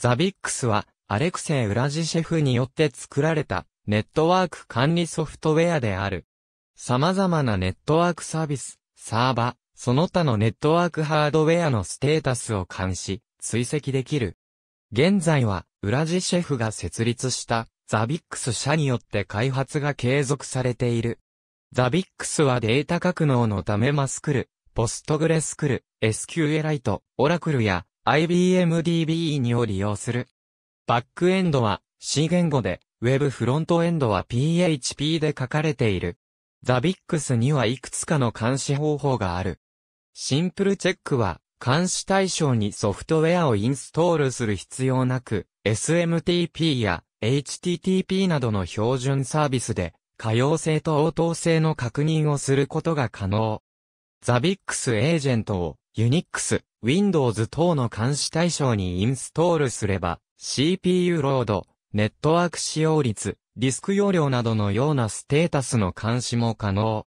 ザビックスは、アレクセイ・ウラジシェフによって作られた、ネットワーク管理ソフトウェアである。様々なネットワークサービス、サーバ、その他のネットワークハードウェアのステータスを監視、追跡できる。現在は、ウラジシェフが設立したザビックス社によって開発が継続されている。ザビックスはデータ格納のためマスクル、ポストグレスクル、SQLite、オラクルや IBM d b 2を利用する。バックエンドは C 言語で、Web フロントエンドは PHP で書かれている。ザビックスにはいくつかの監視方法がある。シンプルチェックは、監視対象にソフトウェアをインストールする必要なく、SMTP や HTTP などの標準サービスで、可用性と応答性の確認をすることが可能。ザビックスエージェントを Unix、Windows 等の監視対象にインストールすれば、CPU ロード、ネットワーク使用率、ディスク容量などのようなステータスの監視も可能。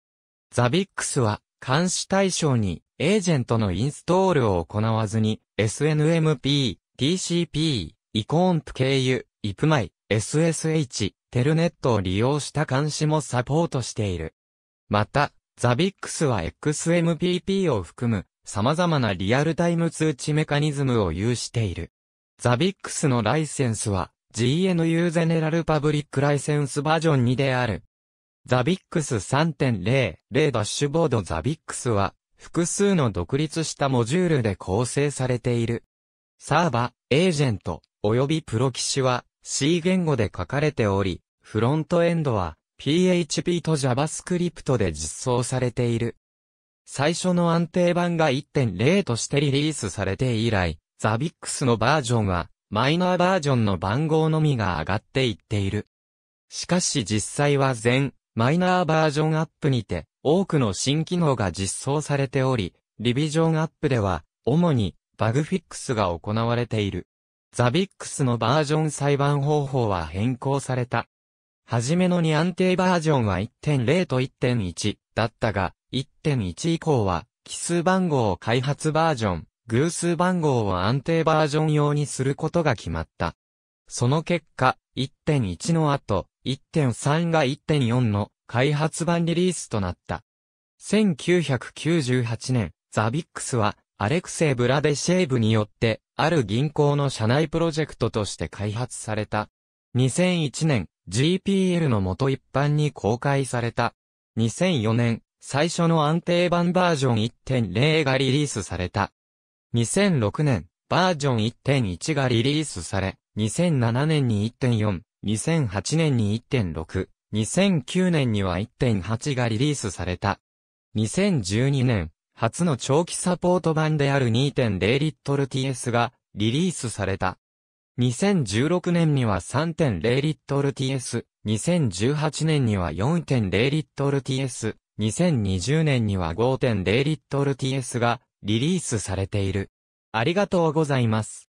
ザビックスは、監視対象にエージェントのインストールを行わずに、SNMP、TCP、イコーンプ経由、IPMI、SSH、テルネットを利用した監視もサポートしている。また、ザビックスは XMPP を含む様々なリアルタイム通知メカニズムを有している。ザビックスのライセンスは GNU ゼネラルパブリックライセンスバージョン2である。ザビックス3.0、0ダッシュボードザビックスは複数の独立したモジュールで構成されている。サーバ、エージェント、及びプロキシは C 言語で書かれており、フロントエンドは PHP と JavaScript で実装されている。最初の安定版が1.0としてリリースされて以来、ザビックスのバージョンは、マイナーバージョンの番号のみが上がっていっている。しかし実際は全、マイナーバージョンアップにて、多くの新機能が実装されており、リビジョンアップでは、主に、バグフィックスが行われている。ザビックスのバージョン裁判方法は変更された。はじめのに安定バージョンは1.0と1.1だったが、1.1以降は、奇数番号を開発バージョン、偶数番号を安定バージョン用にすることが決まった。その結果、1.1の後、1.3が1.4の開発版リリースとなった。1998年、ザビックスは、アレクセイ・ブラデシェーブによって、ある銀行の社内プロジェクトとして開発された。2001年、GPL の元一般に公開された。2004年、最初の安定版バージョン1.0がリリースされた。2006年、バージョン1.1がリリースされ、2007年に1.4、2008年に1.6、2009年には1.8がリリースされた。2012年、初の長期サポート版である 2.0LTS がリリースされた。2016年には 3.0LTS、2018年には 4.0LTS、2020年には5 0 t s がリリースされている。ありがとうございます。